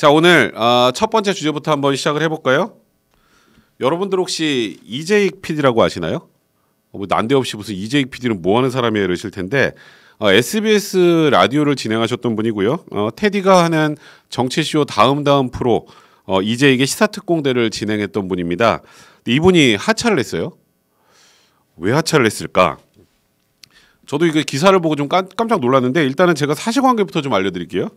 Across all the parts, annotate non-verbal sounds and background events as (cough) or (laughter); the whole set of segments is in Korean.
자 오늘 어, 첫 번째 주제부터 한번 시작을 해볼까요? 여러분들 혹시 이재익 PD라고 아시나요? 어, 뭐 난데없이 무슨 이재익 PD는 뭐 하는 사람이에요 이러실 텐데 어, SBS 라디오를 진행하셨던 분이고요. 어, 테디가 하는 정치쇼 다음 다음 프로 어, 이재익의 시사특공대를 진행했던 분입니다. 이분이 하차를 했어요. 왜 하차를 했을까? 저도 이거 기사를 보고 좀 깜짝 놀랐는데 일단은 제가 사실관계부터 좀 알려드릴게요.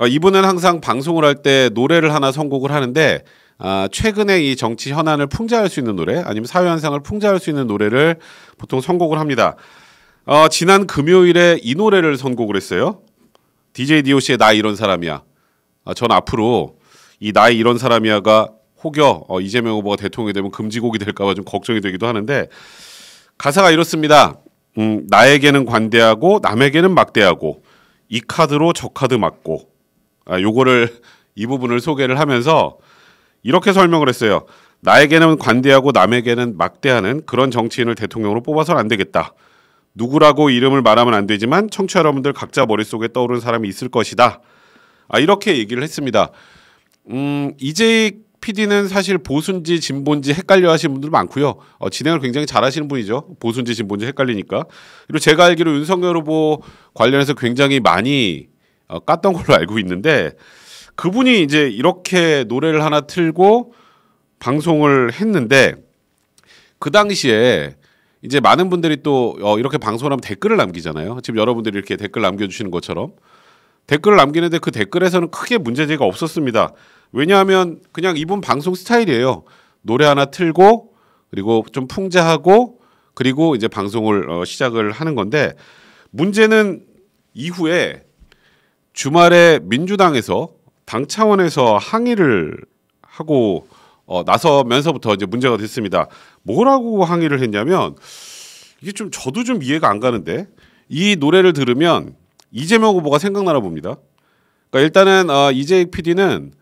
어, 이분은 항상 방송을 할 때 노래를 하나 선곡을 하는데 아, 최근에 이 정치 현안을 풍자할 수 있는 노래 아니면 사회 현상을 풍자할 수 있는 노래를 보통 선곡을 합니다. 어, 지난 금요일에 이 노래를 선곡을 했어요. DJ DOC의 나 이런 사람이야. 아, 전 앞으로 이 나 이런 사람이야가 혹여 어, 이재명 후보가 대통령이 되면 금지곡이 될까봐 좀 걱정이 되기도 하는데 가사가 이렇습니다. 음, 나에게는 관대하고 남에게는 막대하고 이 카드로 저 카드 맞고 아, 요거를 이 부분을 소개를 하면서 이렇게 설명을 했어요. 나에게는 관대하고 남에게는 막대하는 그런 정치인을 대통령으로 뽑아서는 안 되겠다. 누구라고 이름을 말하면 안 되지만 청취자 여러분들 각자 머릿속에 떠오르는 사람이 있을 것이다. 아, 이렇게 얘기를 했습니다. 음, 이제 PD는 사실 보순지진본지 헷갈려 하시는 분들 많고요. 어, 진행을 굉장히 잘 하시는 분이죠. 보순지진본지 헷갈리니까. 그리고 제가 알기로 윤석열 후보 관련해서 굉장히 많이 어, 깠던 걸로 알고 있는데 그분이 이제 이렇게 노래를 하나 틀고 방송을 했는데 그 당시에 이제 많은 분들이 또 어, 이렇게 방송을 하면 댓글을 남기잖아요. 지금 여러분들이 이렇게 댓글 남겨주시는 것처럼 댓글을 남기는데 그 댓글에서는 크게 문제제가 없었습니다. 왜냐하면 그냥 이분 방송 스타일이에요. 노래 하나 틀고 그리고 좀 풍자하고 그리고 이제 방송을 어, 시작을 하는 건데 문제는 이후에 주말에 민주당에서 당 차원에서 항의를 하고 어, 나서면서부터 이제 문제가 됐습니다. 뭐라고 항의를 했냐면 이게 좀 저도 좀 이해가 안 가는데 이 노래를 들으면 이재명 후보가 생각나나 봅니다. 그러니까 일단은 어, 이재익 PD는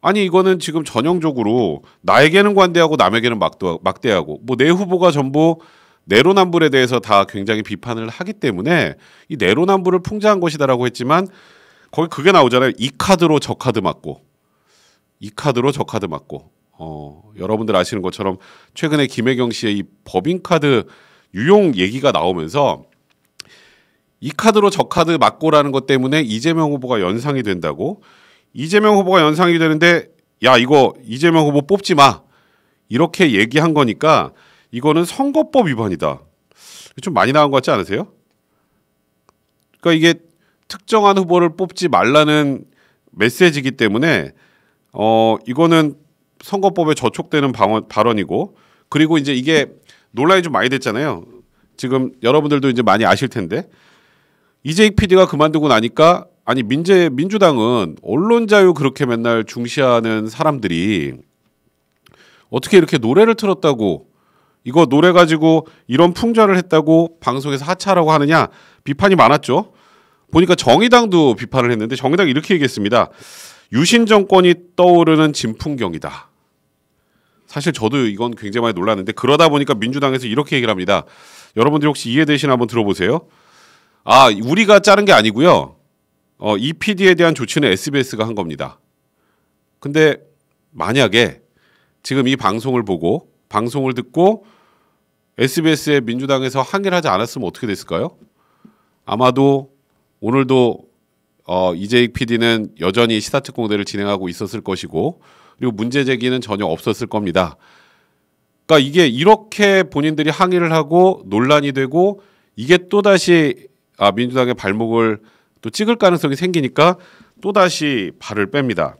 아니 이거는 지금 전형적으로 나에게는 관대하고 남에게는 막도, 막대하고 뭐 내 후보가 전부 내로남불에 대해서 다 굉장히 비판을 하기 때문에 이 내로남불을 풍자한 것이다라고 했지만 거기 그게 나오잖아요. 이 카드로 저 카드 맞고 이 카드로 저 카드 맞고 어, 여러분들 아시는 것처럼 최근에 김혜경 씨의 이 법인카드 유용 얘기가 나오면서 이 카드로 저 카드 맞고라는 것 때문에 이재명 후보가 연상이 된다고 이재명 후보가 연상이 되는데 야 이거 이재명 후보 뽑지 마 이렇게 얘기한 거니까 이거는 선거법 위반이다 좀 많이 나온 것 같지 않으세요? 그러니까 이게 특정한 후보를 뽑지 말라는 메시지이기 때문에 어 이거는 선거법에 저촉되는 방언, 발언이고 그리고 이제 이게 논란이 좀 많이 됐잖아요. 지금 여러분들도 이제 많이 아실 텐데 이재익 PD가 그만두고 나니까 아니 민재 민주당은 언론 자유 그렇게 맨날 중시하는 사람들이 어떻게 이렇게 노래를 틀었다고 이거 노래 가지고 이런 풍자를 했다고 방송에서 하차라고 하느냐 비판이 많았죠. 보니까 정의당도 비판을 했는데 정의당 이렇게 얘기했습니다. 유신 정권이 떠오르는 진풍경이다. 사실 저도 이건 굉장히 많이 놀랐는데 그러다 보니까 민주당에서 이렇게 얘기를 합니다. 여러분들 혹시 이해되시나 한번 들어보세요. 아 우리가 짜른게 아니고요. 어, 이 PD에 대한 조치는 SBS가 한 겁니다. 근데 만약에 지금 이 방송을 보고 방송을 듣고 s b s 에 민주당에서 항의를 하지 않았으면 어떻게 됐을까요? 아마도 오늘도 어, 이재익 PD는 여전히 시사특공대를 진행하고 있었을 것이고 그리고 문제 제기는 전혀 없었을 겁니다. 그러니까 이게 이렇게 본인들이 항의를 하고 논란이 되고 이게 또 다시 아, 민주당의 발목을 또 찍을 가능성이 생기니까 또 다시 발을 뺍니다.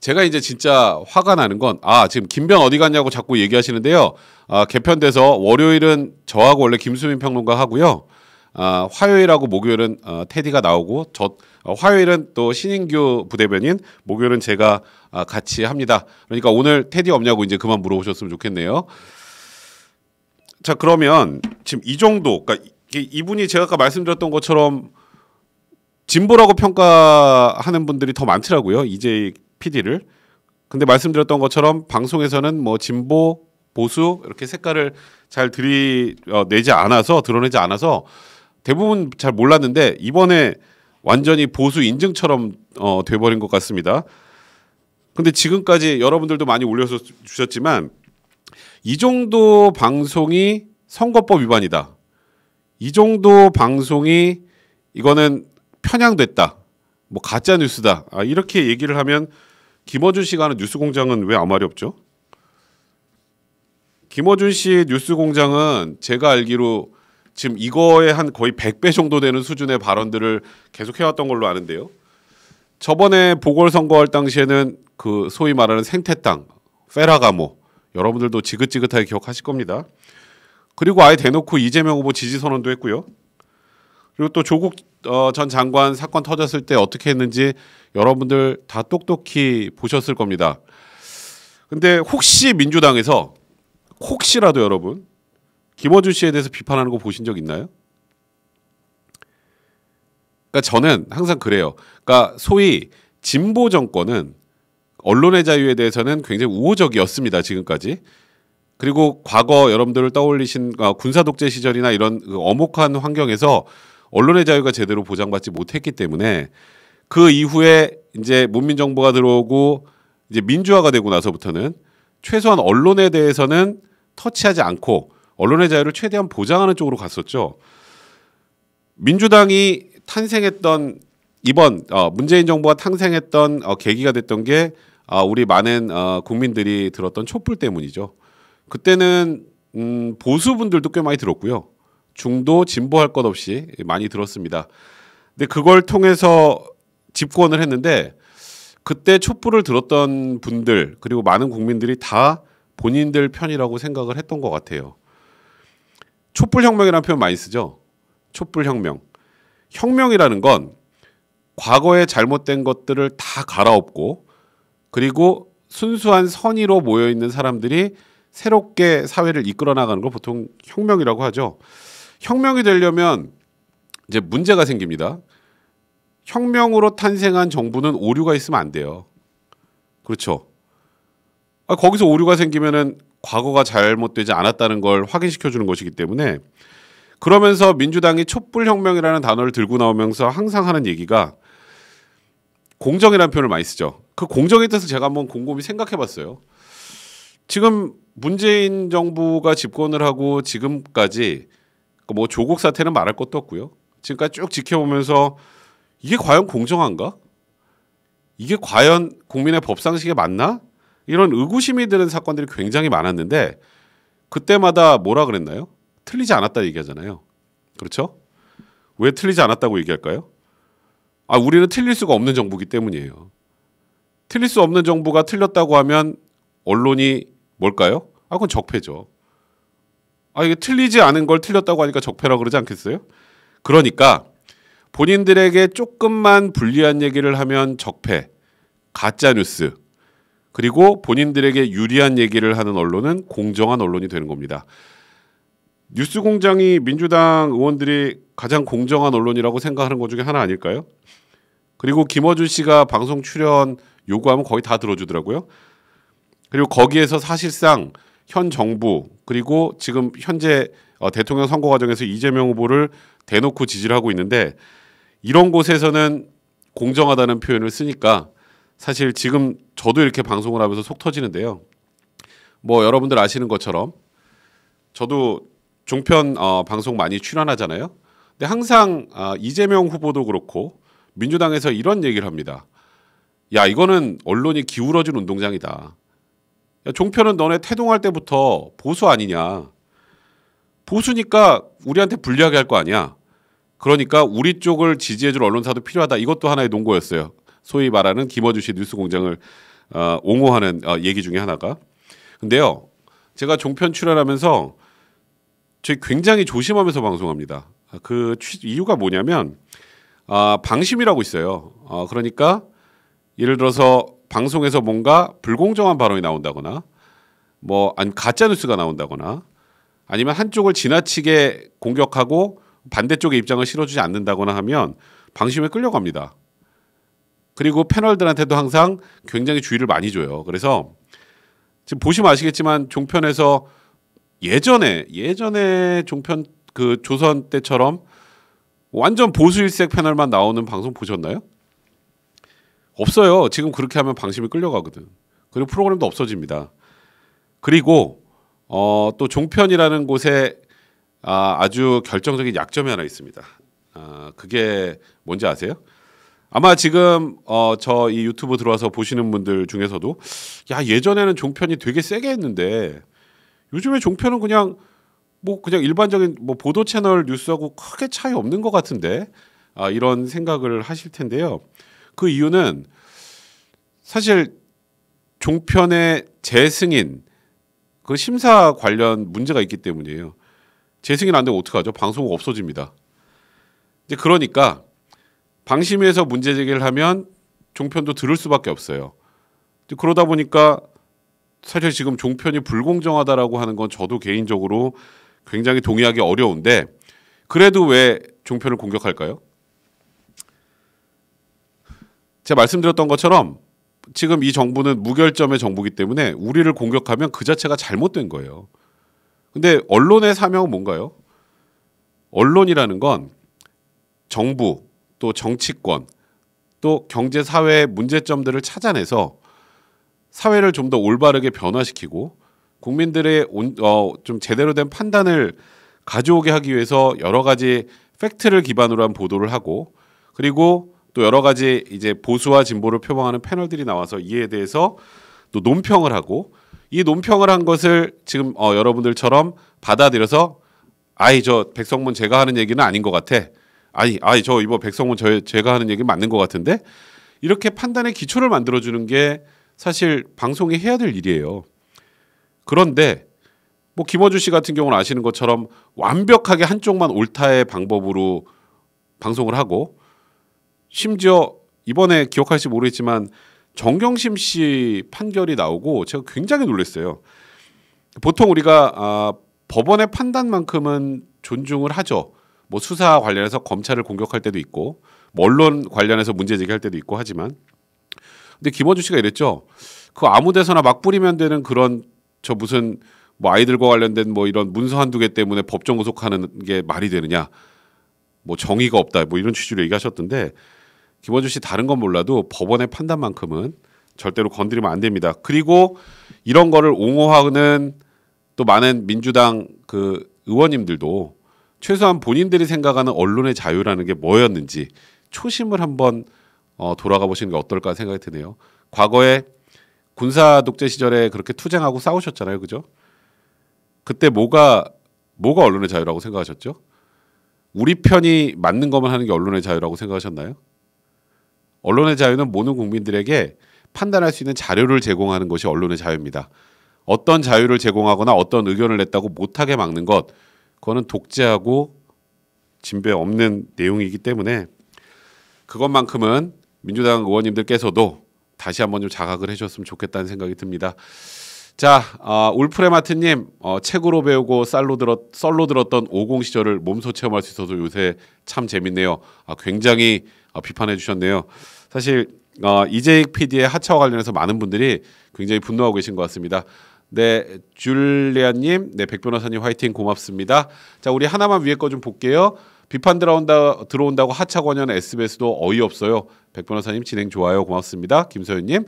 제가 이제 진짜 화가 나는 건, 아, 지금 김병 어디 갔냐고 자꾸 얘기하시는데요. 아, 개편돼서 월요일은 저하고 원래 김수민 평론가 하고요. 어, 화요일하고 목요일은 어, 테디가 나오고 저 어, 화요일은 또 신인규 부대변인, 목요일은 제가 아, 같이 합니다. 그러니까 오늘 테디 없냐고 이제 그만 물어보셨으면 좋겠네요. 자 그러면 지금 이 정도, 그러니까 이, 이분이 제가 아까 말씀드렸던 것처럼 진보라고 평가하는 분들이 더 많더라고요. 이제 PD를. 근데 말씀드렸던 것처럼 방송에서는 뭐 진보 보수 이렇게 색깔을 잘 들이 어, 내지 않아서 드러내지 않아서 대부분 잘 몰랐는데 이번에 완전히 보수 인증처럼 어, 돼버린 것 같습니다. 근데 지금까지 여러분들도 많이 올려서 주셨지만 이 정도 방송이 선거법 위반이다. 이 정도 방송이 이거는 편향됐다. 뭐 가짜 뉴스다. 아, 이렇게 얘기를 하면 김어준 씨가 하는 뉴스공장은 왜 아무 말이 없죠? 김어준 씨 뉴스공장은 제가 알기로 지금 이거에 한 거의 100배 정도 되는 수준의 발언들을 계속 해왔던 걸로 아는데요. 저번에 보궐선거할 당시에는 그 소위 말하는 생태 땅, 페라가모 여러분들도 지긋지긋하게 기억하실 겁니다. 그리고 아예 대놓고 이재명 후보 지지 선언도 했고요. 그리고 또 조국 어, 전 장관 사건 터졌을 때 어떻게 했는지 여러분들 다 똑똑히 보셨을 겁니다. 근데 혹시 민주당에서 혹시라도 여러분 김어준 씨에 대해서 비판하는 거 보신 적 있나요? 그러니까 저는 항상 그래요. 그러니까 소위 진보 정권은 언론의 자유에 대해서는 굉장히 우호적이었습니다. 지금까지. 그리고 과거 여러분들을 떠올리신 아, 군사 독재 시절이나 이런 그 어목한 환경에서 언론의 자유가 제대로 보장받지 못했기 때문에 그 이후에 이제 문민 정부가 들어오고 이제 민주화가 되고 나서부터는 최소한 언론에 대해서는 터치하지 않고 언론의 자유를 최대한 보장하는 쪽으로 갔었죠. 민주당이 탄생했던 이번 어, 문재인 정부가 탄생했던 어, 계기가 됐던 게 어, 우리 많은 어, 국민들이 들었던 촛불 때문이죠. 그때는 음, 보수분들도 꽤 많이 들었고요. 중도 진보할 것 없이 많이 들었습니다. 근데 그걸 통해서 집권을 했는데 그때 촛불을 들었던 분들 그리고 많은 국민들이 다 본인들 편이라고 생각을 했던 것 같아요. 촛불 혁명이라는 표현 많이 쓰죠. 촛불 혁명. 혁명이라는 건 과거의 잘못된 것들을 다 갈아엎고 그리고 순수한 선의로 모여 있는 사람들이 새롭게 사회를 이끌어 나가는 걸 보통 혁명이라고 하죠. 혁명이 되려면 이제 문제가 생깁니다. 혁명으로 탄생한 정부는 오류가 있으면 안 돼요. 그렇죠. 아, 거기서 오류가 생기면은 과거가 잘못되지 않았다는 걸 확인시켜 주는 것이기 때문에 그러면서 민주당이 촛불 혁명이라는 단어를 들고 나오면서 항상 하는 얘기가 공정이라는 표현을 많이 쓰죠. 그 공정의 뜻을 제가 한번 곰곰이 생각해 봤어요. 지금 문재인 정부가 집권을 하고 지금까지 그 뭐 조국 사태는 말할 것도 없고요. 지금까지 쭉 지켜보면서 이게 과연 공정한가? 이게 과연 국민의 법상식에 맞나? 이런 의구심이 드는 사건들이 굉장히 많았는데 그때마다 뭐라 그랬나요? 틀리지 않았다 얘기하잖아요. 그렇죠? 왜 틀리지 않았다고 얘기할까요? 아, 우리는 틀릴 수가 없는 정부기 때문이에요. 틀릴 수 없는 정부가 틀렸다고 하면 언론이 뭘까요? 아, 그건 적폐죠. 아, 이게 틀리지 않은 걸 틀렸다고 하니까 적폐라 그러지 않겠어요? 그러니까 본인들에게 조금만 불리한 얘기를 하면 적폐, 가짜뉴스, 그리고 본인들에게 유리한 얘기를 하는 언론은 공정한 언론이 되는 겁니다. 뉴스 공장이 민주당 의원들이 가장 공정한 언론이라고 생각하는 것 중에 하나 아닐까요? 그리고 김어준 씨가 방송 출연 요구하면 거의 다 들어주더라고요. 그리고 거기에서 사실상 현 정부 그리고 지금 현재 어, 대통령 선거 과정에서 이재명 후보를 대놓고 지지를 하고 있는데 이런 곳에서는 공정하다는 표현을 쓰니까 사실 지금 저도 이렇게 방송을 하면서 속 터지는데요. 뭐 여러분들 아시는 것처럼 저도 종편 어, 방송 많이 출연하잖아요. 근데 항상 어, 이재명 후보도 그렇고 민주당에서 이런 얘기를 합니다. 야 이거는 언론이 기울어진 운동장이다. 야, 종편은 너네 태동할 때부터 보수 아니냐. 보수니까 우리한테 불리하게 할 거 아니야. 그러니까 우리 쪽을 지지해줄 언론사도 필요하다. 이것도 하나의 논거였어요. 소위 말하는 김어준 씨 뉴스 공장을 어, 옹호하는 어, 얘기 중에 하나가. 근데요, 제가 종편 출연하면서 저 굉장히 조심하면서 방송합니다. 아, 그 이유가 뭐냐면 아, 방심이라고 있어요. 어, 그러니까 예를 들어서 방송에서 뭔가 불공정한 발언이 나온다거나 뭐 아니 가짜 뉴스가 나온다거나 아니면 한쪽을 지나치게 공격하고 반대쪽의 입장을 실어주지 않는다거나 하면 방심에 끌려갑니다. 그리고 패널들한테도 항상 굉장히 주의를 많이 줘요. 그래서 지금 보시면 아시겠지만 종편에서 예전에 예전에 종편 그 조선 때처럼 완전 보수 일색 패널만 나오는 방송 보셨나요? 없어요. 지금 그렇게 하면 방심이 끌려가거든. 그리고 프로그램도 없어집니다. 그리고 어, 또 종편이라는 곳에 아, 아주 결정적인 약점이 하나 있습니다. 아, 그게 뭔지 아세요? 아마 지금 어, 저 이 유튜브 들어와서 보시는 분들 중에서도 야 예전에는 종편이 되게 세게 했는데 요즘에 종편은 그냥 뭐 그냥 일반적인 뭐 보도 채널 뉴스하고 크게 차이 없는 것 같은데 아, 이런 생각을 하실 텐데요. 그 이유는 사실 종편의 재승인 그 심사 관련 문제가 있기 때문이에요. 재승인 안 되면 어떡하죠? 방송 없어집니다. 이제 그러니까 방심해서 문제 제기를 하면 종편도 들을 수밖에 없어요. 그러다 보니까 사실 지금 종편이 불공정하다라고 하는 건 저도 개인적으로 굉장히 동의하기 어려운데 그래도 왜 종편을 공격할까요? 제가 말씀드렸던 것처럼 지금 이 정부는 무결점의 정부기 때문에 우리를 공격하면 그 자체가 잘못된 거예요. 근데 언론의 사명은 뭔가요? 언론이라는 건 정부, 또 정치권 또 경제 사회의 문제점들을 찾아내서 사회를 좀 더 올바르게 변화시키고 국민들의 온, 어, 좀 제대로 된 판단을 가져오게 하기 위해서 여러 가지 팩트를 기반으로 한 보도를 하고 그리고 또 여러 가지 이제 보수와 진보를 표방하는 패널들이 나와서 이에 대해서 또 논평을 하고 이 논평을 한 것을 지금 어, 여러분들처럼 받아들여서 아이 저 백성문 제가 하는 얘기는 아닌 것 같아 아니, 아니 저 이번 백성훈 저 제가 하는 얘기 맞는 것 같은데 이렇게 판단의 기초를 만들어 주는 게 사실 방송이 해야 될 일이에요. 그런데 뭐김어주씨 같은 경우는 아시는 것처럼 완벽하게 한쪽만 옳다의 방법으로 방송을 하고 심지어 이번에 기억할지 모르겠지만 정경심 씨 판결이 나오고 제가 굉장히 놀랐어요. 보통 우리가 아, 법원의 판단만큼은 존중을 하죠. 뭐 수사 관련해서 검찰을 공격할 때도 있고 뭐 언론 관련해서 문제 제기할 때도 있고 하지만 근데 김원주 씨가 이랬죠. 그 아무 데서나 막 뿌리면 되는 그런 저 무슨 뭐 아이들과 관련된 뭐 이런 문서 한두 개 때문에 법정 구속하는 게 말이 되느냐. 뭐 정의가 없다. 뭐 이런 취지로 얘기하셨던데 김원주 씨 다른 건 몰라도 법원의 판단만큼은 절대로 건드리면 안 됩니다. 그리고 이런 거를 옹호하는 또 많은 민주당 그 의원님들도 최소한 본인들이 생각하는 언론의 자유라는 게 뭐였는지 초심을 한번 어, 돌아가 보시는 게 어떨까 생각이 드네요. 과거에 군사 독재 시절에 그렇게 투쟁하고 싸우셨잖아요, 그죠? 그때 뭐가 뭐가 언론의 자유라고 생각하셨죠? 우리 편이 맞는 것만 하는 게 언론의 자유라고 생각하셨나요? 언론의 자유는 모든 국민들에게 판단할 수 있는 자료를 제공하는 것이 언론의 자유입니다. 어떤 자유를 제공하거나 어떤 의견을 냈다고 못하게 막는 것 그거는 독재하고 진배 없는 내용이기 때문에 그것만큼은 민주당 의원님들께서도 다시 한번 좀 자각을 해주셨으면 좋겠다는 생각이 듭니다. 자, 어, 아, 울프레마트님 어, 책으로 배우고 쌀로 들었, 썰로 들었던 50 시절을 몸소 체험할 수 있어서 요새 참 재밌네요. 아, 굉장히 어, 비판해 주셨네요. 사실 어, 이재익 PD의 하차와 관련해서 많은 분들이 굉장히 분노하고 계신 것 같습니다. 네, 줄리아님, 네, 백 변호사님 화이팅 고맙습니다. 자, 우리 하나만 위에 거 좀 볼게요. 비판 들어온다, 들어온다고 하차 권유 SBS도 어이없어요. 백 변호사님 진행 좋아요. 고맙습니다. 김서윤님,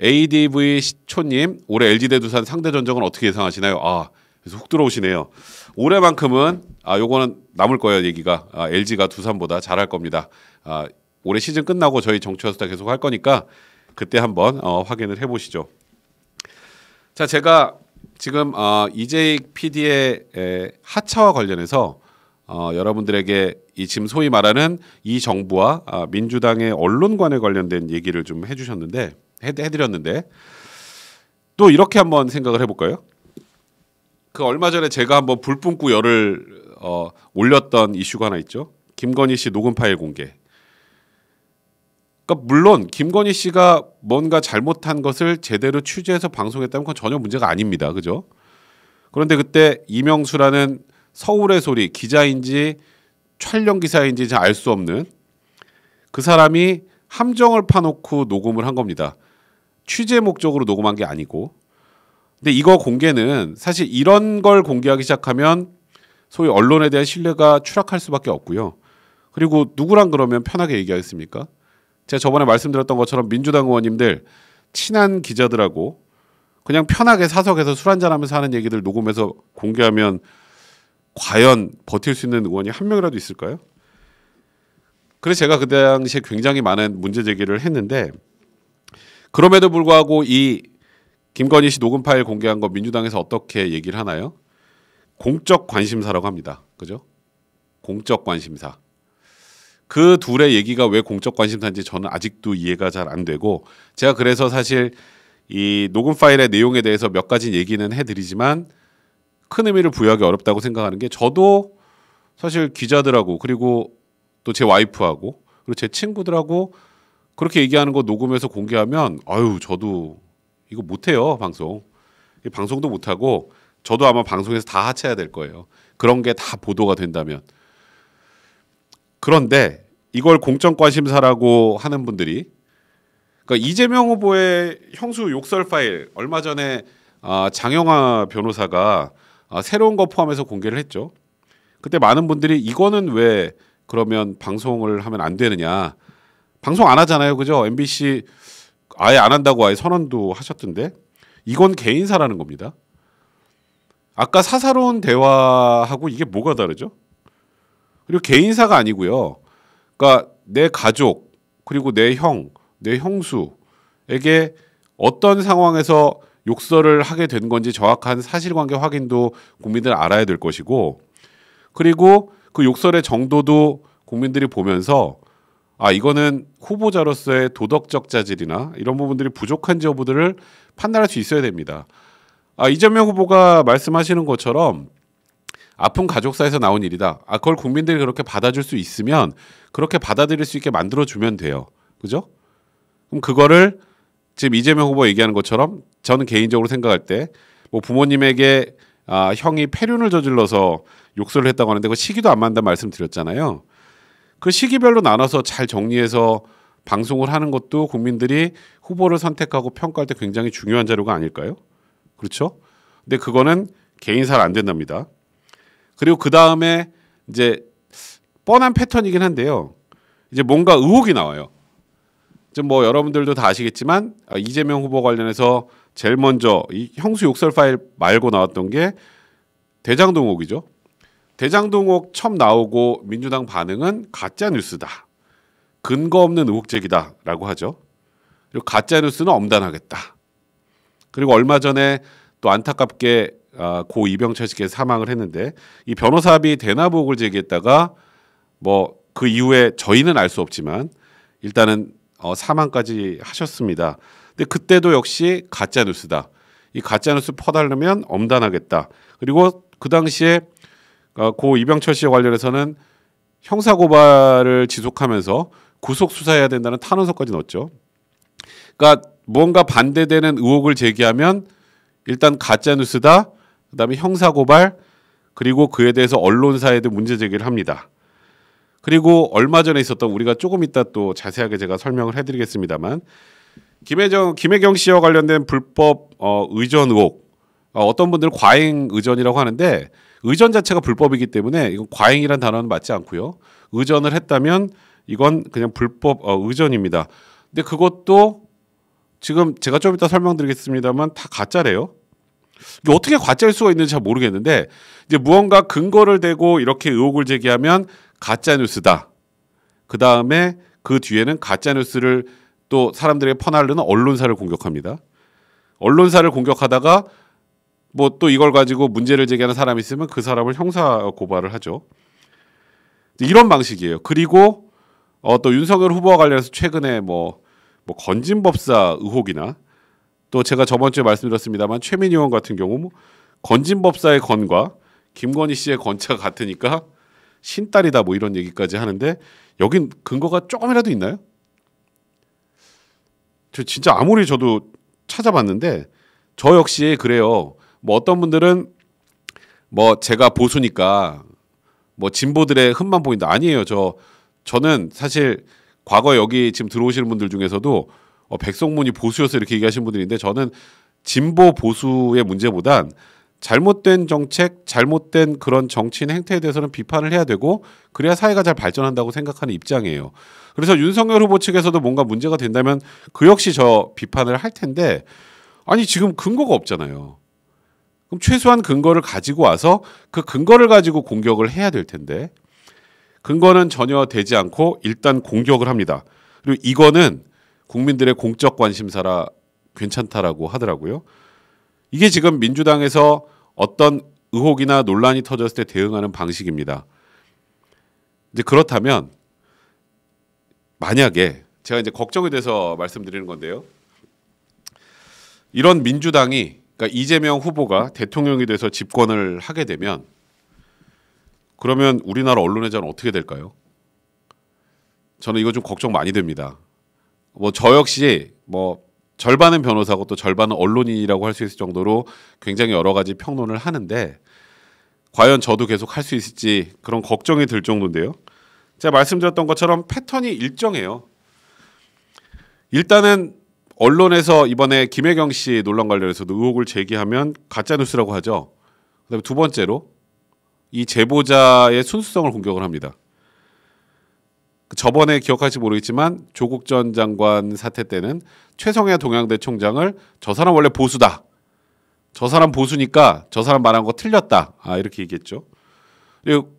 ADV 시초님, 올해 LG대 두산 상대 전적은 어떻게 예상하시나요? 아, 훅 들어오시네요. 올해만큼은, 아, 요거는 남을 거예요, 얘기가. 아, LG가 두산보다 잘할 겁니다. 아, 올해 시즌 끝나고 저희 정치화수다 계속 할 거니까 그때 한번 어, 확인을 해보시죠. 자, 제가 지금 어, 이재익 PD의 에, 하차와 관련해서 어, 여러분들에게 이 지금 소위 말하는 이 정부와 아, 민주당의 언론관에 관련된 얘기를 좀 해주셨는데 해, 해드렸는데 또 이렇게 한번 생각을 해볼까요? 그 얼마 전에 제가 한번 불 뿜고 열을 어, 올렸던 이슈가 하나 있죠. 김건희 씨 녹음 파일 공개. 그러니까 물론 김건희 씨가 뭔가 잘못한 것을 제대로 취재해서 방송했다면 그건 전혀 문제가 아닙니다. 그죠? 그런데 그때 이명수라는 서울의 소리 기자인지 촬영 기사인지 잘 알 수 없는 그 사람이 함정을 파놓고 녹음을 한 겁니다. 취재 목적으로 녹음한 게 아니고. 근데 이거 공개는 사실 이런 걸 공개하기 시작하면 소위 언론에 대한 신뢰가 추락할 수밖에 없고요. 그리고 누구랑 그러면 편하게 얘기하겠습니까? 제가 저번에 말씀드렸던 것처럼 민주당 의원님들 친한 기자들하고 그냥 편하게 사석에서 술 한잔하면서 하는 얘기들 녹음해서 공개하면 과연 버틸 수 있는 의원이 한 명이라도 있을까요? 그래서 제가 그 당시에 굉장히 많은 문제 제기를 했는데 그럼에도 불구하고 이 김건희 씨 녹음 파일 공개한 거 민주당에서 어떻게 얘기를 하나요? 공적 관심사라고 합니다. 그죠? 공적 관심사. 그 둘의 얘기가 왜 공적 관심사인지 저는 아직도 이해가 잘 안 되고 제가 그래서 사실 이 녹음 파일의 내용에 대해서 몇 가지 얘기는 해드리지만 큰 의미를 부여하기 어렵다고 생각하는 게 저도 사실 기자들하고 그리고 또 제 와이프하고 그리고 제 친구들하고 그렇게 얘기하는 거 녹음해서 공개하면 아유 저도 이거 못해요 방송 방송도 못하고 저도 아마 방송에서 다 하차해야 될 거예요 그런 게 다 보도가 된다면 그런데 이걸 공정과 심사라고 하는 분들이 그러니까 이재명 후보의 형수 욕설 파일 얼마 전에 아, 장영아 변호사가 아, 새로운 거 포함해서 공개를 했죠. 그때 많은 분들이 이거는 왜 그러면 방송을 하면 안 되느냐. 방송 안 하잖아요. 그죠? MBC 아예 안 한다고 아예 선언도 하셨던데 이건 개인사라는 겁니다. 아까 사사로운 대화하고 이게 뭐가 다르죠? 그리고 개인사가 아니고요. 그러니까 내 가족 그리고 내 형, 내 형수에게 어떤 상황에서 욕설을 하게 된 건지 정확한 사실관계 확인도 국민들은 알아야 될 것이고 그리고 그 욕설의 정도도 국민들이 보면서 아 이거는 후보자로서의 도덕적 자질이나 이런 부분들이 부족한지 여부들을 판단할 수 있어야 됩니다. 아 이재명 후보가 말씀하시는 것처럼 아픈 가족사에서 나온 일이다. 아, 그걸 국민들이 그렇게 받아줄 수 있으면 그렇게 받아들일 수 있게 만들어주면 돼요. 그죠? 그럼 그거를 지금 이재명 후보 얘기하는 것처럼 저는 개인적으로 생각할 때 뭐 부모님에게 아, 형이 폐륜을 저질러서 욕설을 했다고 하는데 그 시기도 안 맞는다 말씀드렸잖아요. 그 시기별로 나눠서 잘 정리해서 방송을 하는 것도 국민들이 후보를 선택하고 평가할 때 굉장히 중요한 자료가 아닐까요? 그렇죠? 근데 그거는 개인 사잘안 된답니다. 그리고 그 다음에 이제 뻔한 패턴이긴 한데요. 이제 뭔가 의혹이 나와요. 이뭐 여러분들도 다 아시겠지만 아, 이재명 후보 관련해서 제일 먼저 이 형수 욕설 파일 말고 나왔던 게 대장동옥이죠. 대장동옥 처음 나오고 민주당 반응은 가짜 뉴스다. 근거 없는 의혹 제기다라고 하죠. 그리고 가짜 뉴스는 엄단하겠다. 그리고 얼마 전에 또 안타깝게 아, 고 이병철씨께서 사망을 했는데 이 변호사비 대나복을 제기했다가 뭐 그 이후에 저희는 알 수 없지만 일단은 어, 사망까지 하셨습니다. 근데 그때도 역시 가짜 뉴스다. 이 가짜 뉴스 퍼달르면 엄단하겠다. 그리고 그 당시에 어, 고 이병철 씨와 관련해서는 형사 고발을 지속하면서 구속 수사해야 된다는 탄원서까지 넣었죠. 그러니까 뭔가 반대되는 의혹을 제기하면 일단 가짜 뉴스다. 그다음에 형사 고발 그리고 그에 대해서 언론사에도 문제 제기를 합니다. 그리고 얼마 전에 있었던 우리가 조금 이따 또 자세하게 제가 설명을 해드리겠습니다만 김혜정 김혜경 씨와 관련된 불법 어, 의전 의혹 어, 어떤 분들 과잉 의전이라고 하는데 의전 자체가 불법이기 때문에 이건 과잉이란 단어는 맞지 않고요 의전을 했다면 이건 그냥 불법 어, 의전입니다. 근데 그것도 지금 제가 좀 이따 설명드리겠습니다만 다 가짜래요. 어떻게 가짜일 수가 있는지 잘 모르겠는데 이제 무언가 근거를 대고 이렇게 의혹을 제기하면 가짜 뉴스다. 그 다음에 그 뒤에는 가짜 뉴스를 또 사람들에게 퍼나르는 언론사를 공격합니다. 언론사를 공격하다가 뭐 또 이걸 가지고 문제를 제기하는 사람이 있으면 그 사람을 형사 고발을 하죠. 이런 방식이에요. 그리고 어, 또 윤석열 후보와 관련해서 최근에 뭐, 뭐 건진법사 의혹이나 또 제가 저번 주에 말씀드렸습니다만 최민희 의원 같은 경우 뭐 건진법사의 건과 김건희 씨의 건차가 같으니까 신딸이다 뭐 이런 얘기까지 하는데 여긴 근거가 조금이라도 있나요? 저 진짜 아무리 저도 찾아봤는데 저 역시 그래요. 뭐 어떤 분들은 뭐 제가 보수니까 뭐 진보들의 흠만 보인다 아니에요. 저 저는 사실 과거 여기 지금 들어오시는 분들 중에서도 어, 백성문이 보수여서 이렇게 얘기하신 분들인데 저는 진보 보수의 문제보단 잘못된 정책, 잘못된 그런 정치인 행태에 대해서는 비판을 해야 되고 그래야 사회가 잘 발전한다고 생각하는 입장이에요. 그래서 윤석열 후보 측에서도 뭔가 문제가 된다면 그 역시 저 비판을 할 텐데 아니 지금 근거가 없잖아요. 그럼 최소한 근거를 가지고 와서 그 근거를 가지고 공격을 해야 될 텐데 근거는 전혀 되지 않고 일단 공격을 합니다. 그리고 이거는 국민들의 공적 관심사라 괜찮다라고 하더라고요. 이게 지금 민주당에서 어떤 의혹이나 논란이 터졌을 때 대응하는 방식입니다. 이제 그렇다면 만약에 제가 이제 걱정이 돼서 말씀드리는 건데요. 이런 민주당이 그러니까 이재명 후보가 대통령이 돼서 집권을 하게 되면 그러면 우리나라 언론의 자는 어떻게 될까요? 저는 이거 좀 걱정 많이 됩니다. 뭐저 역시 뭐 절반은 변호사고 또 절반은 언론인이라고 할 수 있을 정도로 굉장히 여러 가지 평론을 하는데 과연 저도 계속 할 수 있을지 그런 걱정이 들 정도인데요. 제가 말씀드렸던 것처럼 패턴이 일정해요. 일단은 언론에서 이번에 김혜경 씨 논란 관련해서도 의혹을 제기하면 가짜 뉴스라고 하죠. 그다음에 두 번째로 이 제보자의 순수성을 공격을 합니다. 그 저번에 기억할지 모르겠지만 조국 전 장관 사태 때는 최성해 동양대 총장을 저 사람 원래 보수다. 저 사람 보수니까 저 사람 말한 거 틀렸다. 아, 이렇게 얘기했죠. 그리고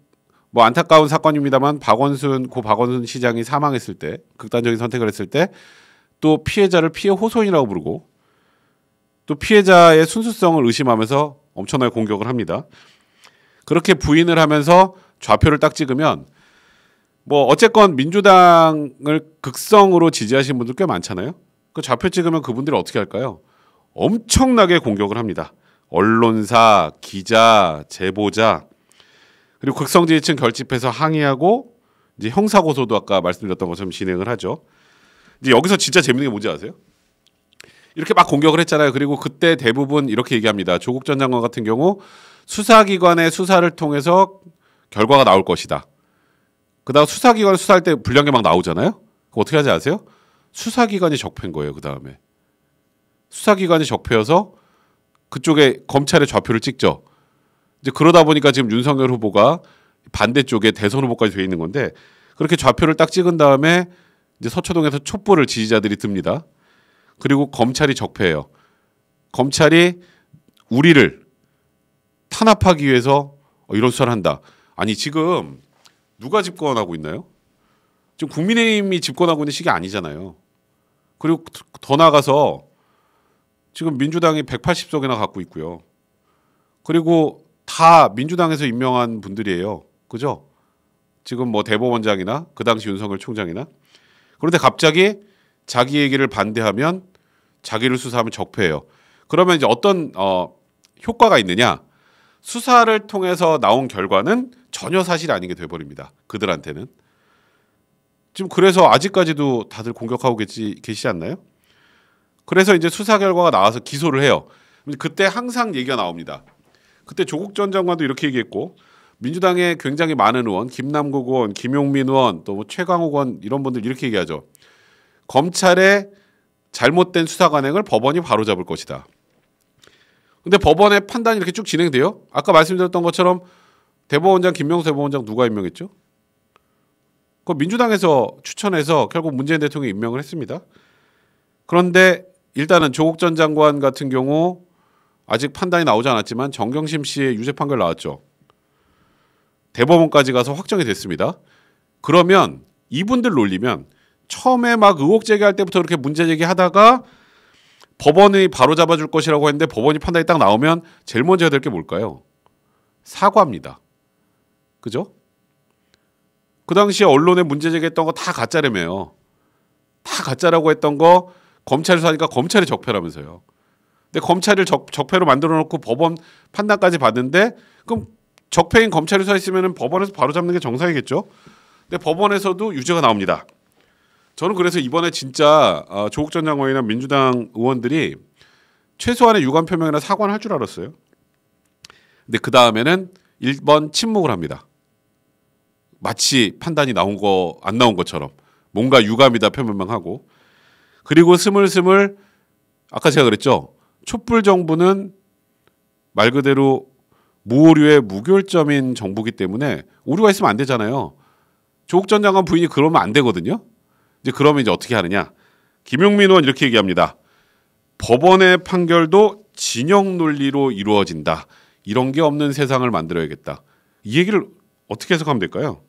뭐 안타까운 사건입니다만 박원순 고 박원순 시장이 사망했을 때 극단적인 선택을 했을 때 또 피해자를 피해 호소인이라고 부르고 또 피해자의 순수성을 의심하면서 엄청나게 공격을 합니다. 그렇게 부인을 하면서 좌표를 딱 찍으면 뭐 어쨌건 민주당을 극성으로 지지하시는 분들 꽤 많잖아요. 그 좌표 찍으면 그분들이 어떻게 할까요? 엄청나게 공격을 합니다. 언론사, 기자, 제보자 그리고 극성 지지층 결집해서 항의하고 이제 형사 고소도 아까 말씀드렸던 것처럼 진행을 하죠. 이제 여기서 진짜 재밌는 게 뭔지 아세요? 이렇게 막 공격을 했잖아요. 그리고 그때 대부분 이렇게 얘기합니다. 조국 전 장관 같은 경우 수사기관의 수사를 통해서 결과가 나올 것이다. 그다음 수사기관 수사할 때 불량게 막 나오잖아요. 어떻게 하지 아세요? 수사기관이 적폐인 거예요. 그 다음에 수사기관이 적폐여서 그쪽에 검찰의 좌표를 찍죠. 이제 그러다 보니까 지금 윤석열 후보가 반대쪽에 대선 후보까지 돼 있는 건데 그렇게 좌표를 딱 찍은 다음에 이제 서초동에서 촛불을 지지자들이 듭니다. 그리고 검찰이 적폐예요. 검찰이 우리를 탄압하기 위해서 어, 이런 수사를 한다. 아니 지금 누가 집권하고 있나요? 지금 국민의힘이 집권하고 있는 시기 아니잖아요. 그리고 더 나가서 지금 민주당이 180석이나 갖고 있고요. 그리고 다 민주당에서 임명한 분들이에요. 그죠? 지금 뭐 대법원장이나 그 당시 윤석열 총장이나 그런데 갑자기 자기 얘기를 반대하면 자기를 수사하면 적폐예요. 그러면 이제 어떤 어, 효과가 있느냐? 수사를 통해서 나온 결과는 전혀 사실 이 아닌 게 돼버립니다. 그들한테는. 지금 그래서 아직까지도 다들 공격하고 계시, 계시지 않나요? 그래서 이제 수사 결과가 나와서 기소를 해요. 그때 항상 얘기가 나옵니다. 그때 조국 전 장관도 이렇게 얘기했고 민주당의 굉장히 많은 의원 김남국 의원 김용민 의원 또뭐 최강욱 의원 이런 분들 이렇게 얘기하죠. 검찰의 잘못된 수사 관행을 법원이 바로잡을 것이다. 근데 법원의 판단이 이렇게 쭉 진행돼요. 아까 말씀드렸던 것처럼 대법원장 김명수 대법원장 누가 임명했죠? 그 민주당에서 추천해서 결국 문재인 대통령이 임명을 했습니다. 그런데 일단은 조국 전 장관 같은 경우 아직 판단이 나오지 않았지만 정경심 씨의 유죄 판결 나왔죠. 대법원까지 가서 확정이 됐습니다. 그러면 이분들 놀리면 처음에 막 의혹 제기할 때부터 이렇게 문제 제기하다가 법원이 바로 잡아줄 것이라고 했는데 법원이 판단이 딱 나오면 제일 먼저 해야 될 게 뭘까요? 사과입니다. 그죠? 그 당시에 언론에 문제 제기했던 거 다 가짜라며요. 다 가짜라고 했던 거 검찰이 사니까 검찰이 적폐라면서요. 근데 검찰을 적, 적폐로 만들어 놓고 법원 판단까지 받는데 그럼 적폐인 검찰이 서 있으면 법원에서 바로 잡는 게 정상이겠죠. 근데 법원에서도 유죄가 나옵니다. 저는 그래서 이번에 진짜 아, 조국 전 장관이나 민주당 의원들이 최소한의 유감 표명이나 사과는 할줄 알았어요. 근데 그 다음에는 1번 침묵을 합니다. 마치 판단이 나온 거 안 나온 것처럼 뭔가 유감이다 표명만 하고 그리고 스물스물 아까 제가 그랬죠 촛불 정부는 말 그대로 무오류의 무결점인 정부기 때문에 오류가 있으면 안 되잖아요. 조국 전 장관 부인이 그러면 안 되거든요. 이제 그러면 이제 어떻게 하느냐? 김용민 의원 이렇게 얘기합니다. 법원의 판결도 진영 논리로 이루어진다. 이런 게 없는 세상을 만들어야겠다. 이 얘기를 어떻게 해석하면 될까요?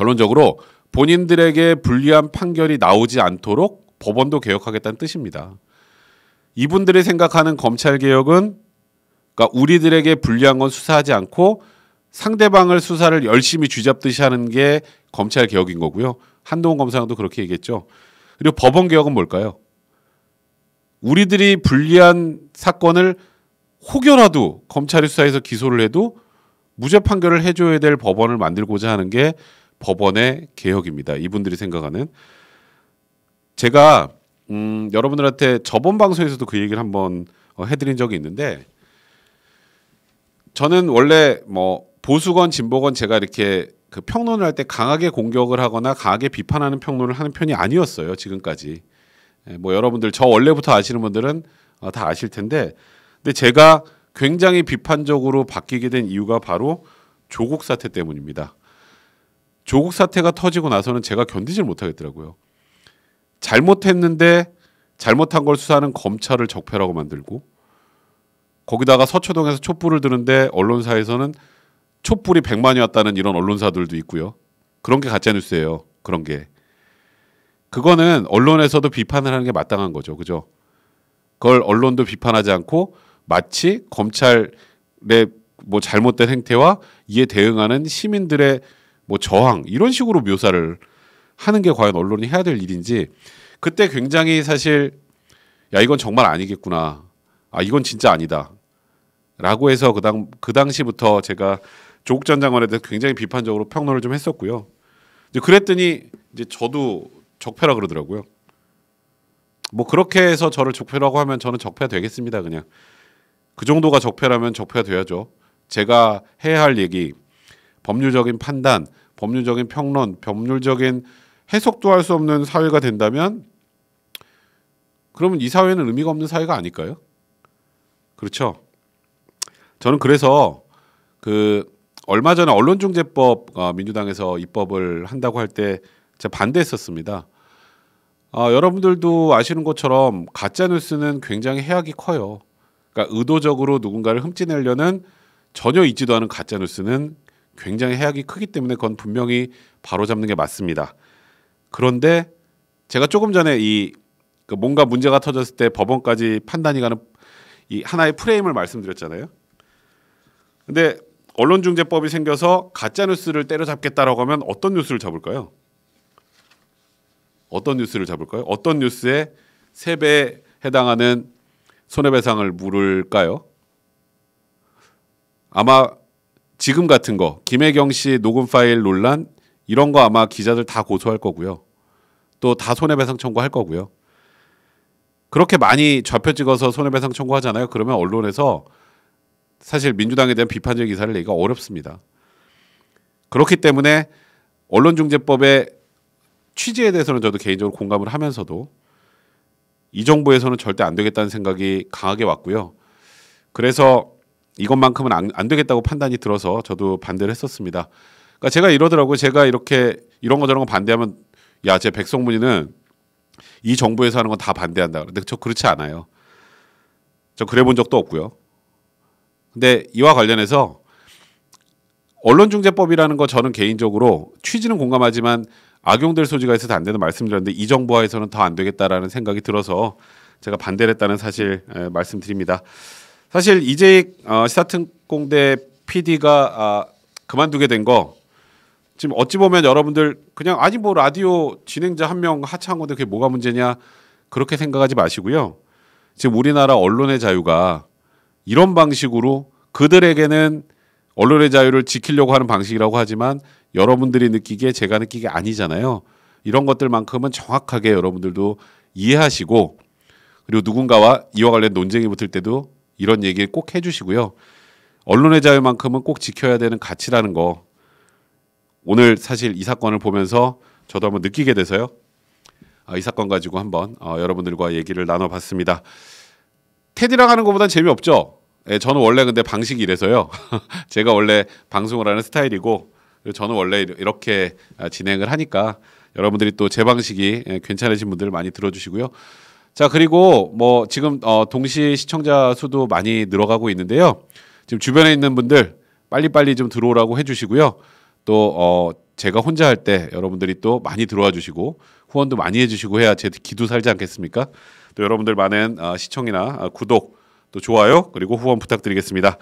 결론적으로 본인들에게 불리한 판결이 나오지 않도록 법원도 개혁하겠다는 뜻입니다. 이분들이 생각하는 검찰 개혁은 그러니까 우리들에게 불리한 건 수사하지 않고 상대방을 수사를 열심히 쥐잡듯이 하는 게 검찰 개혁인 거고요. 한동훈 검사장도 그렇게 얘기했죠. 그리고 법원 개혁은 뭘까요? 우리들이 불리한 사건을 혹여라도 검찰이 수사해서 기소를 해도 무죄 판결을 해줘야 될 법원을 만들고자 하는 게 법원의 개혁입니다. 이분들이 생각하는 제가 음, 여러분들한테 저번 방송에서도 그 얘기를 한번 어, 해드린 적이 있는데 저는 원래 뭐 보수건 진보건 제가 이렇게 그 평론을 할 때 강하게 공격을 하거나 강하게 비판하는 평론을 하는 편이 아니었어요 지금까지 예, 뭐 여러분들 저 원래부터 아시는 분들은 어, 다 아실 텐데 근데 제가 굉장히 비판적으로 바뀌게 된 이유가 바로 조국 사태 때문입니다. 조국 사태가 터지고 나서는 제가 견디질 못하겠더라고요. 잘못했는데 잘못한 걸 수사하는 검찰을 적폐라고 만들고 거기다가 서초동에서 촛불을 드는데 언론사에서는 촛불이 100만이 왔다는 이런 언론사들도 있고요. 그런 게 가짜 뉴스예요. 그런 게. 그거는 언론에서도 비판을 하는 게 마땅한 거죠. 그죠? 그걸 언론도 비판하지 않고 마치 검찰의 뭐 잘못된 행태와 이에 대응하는 시민들의 뭐 저항 이런 식으로 묘사를 하는 게 과연 언론이 해야 될 일인지 그때 굉장히 사실 야 이건 정말 아니겠구나 아 이건 진짜 아니다 라고 해서 그당 그 당시부터 제가 조국 전 장관에 대해서 굉장히 비판적으로 평론을 좀 했었고요 이제 그랬더니 이제 저도 적폐라 그러더라고요 뭐 그렇게 해서 저를 적폐라고 하면 저는 적폐 되겠습니다 그냥 그 정도가 적폐라면 적폐 가 돼야죠 제가 해야 할 얘기 법률적인 판단 법률적인 평론, 법률적인 해석도 할 수 없는 사회가 된다면 그러면 이 사회는 의미가 없는 사회가 아닐까요? 그렇죠. 저는 그래서 그 얼마 전에 언론중재법 어, 민주당에서 입법을 한다고 할 때 제가 반대했었습니다. 어, 여러분들도 아시는 것처럼 가짜 뉴스는 굉장히 해악이 커요. 그러니까 의도적으로 누군가를 흠집내려는 전혀 있지도 않은 가짜 뉴스는 굉장히 해악이 크기 때문에 그건 분명히 바로잡는 게 맞습니다. 그런데 제가 조금 전에 이 그 뭔가 문제가 터졌을 때 법원까지 판단이 가는 이 하나의 프레임을 말씀드렸잖아요. 근데 언론중재법이 생겨서 가짜 뉴스를 때려잡겠다라고 하면 어떤 뉴스를 잡을까요? 어떤 뉴스를 잡을까요? 어떤 뉴스에 세배 해당하는 손해배상을 물을까요? 아마 지금 같은 거 김혜경 씨 녹음 파일 논란 이런 거 아마 기자들 다 고소할 거고요. 또 다 손해배상 청구할 거고요. 그렇게 많이 좌표 찍어서 손해배상 청구하잖아요. 그러면 언론에서 사실 민주당에 대한 비판적 기사를 내기가 어렵습니다. 그렇기 때문에 언론중재법의 취지에 대해서는 저도 개인적으로 공감을 하면서도 이 정부에서는 절대 안 되겠다는 생각이 강하게 왔고요. 그래서 이것만큼은 안, 안 되겠다고 판단이 들어서 저도 반대를 했었습니다. 그러니까 제가 이러더라고요. 제가 이렇게 이런 거 저런 거 반대하면 야, 제 백성문이는 이 정부에서 하는 건 다 반대한다. 근데 저 그렇지 않아요. 저 그래 본 적도 없고요. 근데 이와 관련해서 언론중재법이라는 거 저는 개인적으로 취지는 공감하지만 악용될 소지가 있어서 안 되는 말씀드렸는데 이 정부하에서는 더 안 되겠다라는 생각이 들어서 제가 반대를 했다는 사실 말씀드립니다. 사실 이제 어, 시사특공대 PD가 아, 그만두게 된 거 지금 어찌 보면 여러분들 그냥 아니 뭐 라디오 진행자 한 명 하차한 건데 그게 뭐가 문제냐 그렇게 생각하지 마시고요. 지금 우리나라 언론의 자유가 이런 방식으로 그들에게는 언론의 자유를 지키려고 하는 방식이라고 하지만 여러분들이 느끼기에 제가 느끼기 아니잖아요. 이런 것들만큼은 정확하게 여러분들도 이해하시고 그리고 누군가와 이와 관련 논쟁이 붙을 때도 이런 얘기를 꼭 해주시고요. 언론의 자유만큼은 꼭 지켜야 되는 가치라는 거 오늘 사실 이 사건을 보면서 저도 한번 느끼게 돼서요. 아, 이 사건 가지고 한번 어, 여러분들과 얘기를 나눠봤습니다. 테디랑 하는 것보단 재미없죠. 예, 저는 원래 근데 방식이 이래서요. (laughs) 제가 원래 방송을 하는 스타일이고 저는 원래 이렇게 아, 진행을 하니까 여러분들이 또 제 방식이 예, 괜찮으신 분들 많이 들어주시고요. 자 그리고 뭐 지금 어, 동시 시청자 수도 많이 늘어가고 있는데요. 지금 주변에 있는 분들 빨리빨리 좀 들어오라고 해주시고요. 또 어, 제가 혼자 할 때 여러분들이 또 많이 들어와 주시고 후원도 많이 해주시고 해야 제 기도 살지 않겠습니까? 또 여러분들 많은 어, 시청이나 어, 구독 또 좋아요 그리고 후원 부탁드리겠습니다.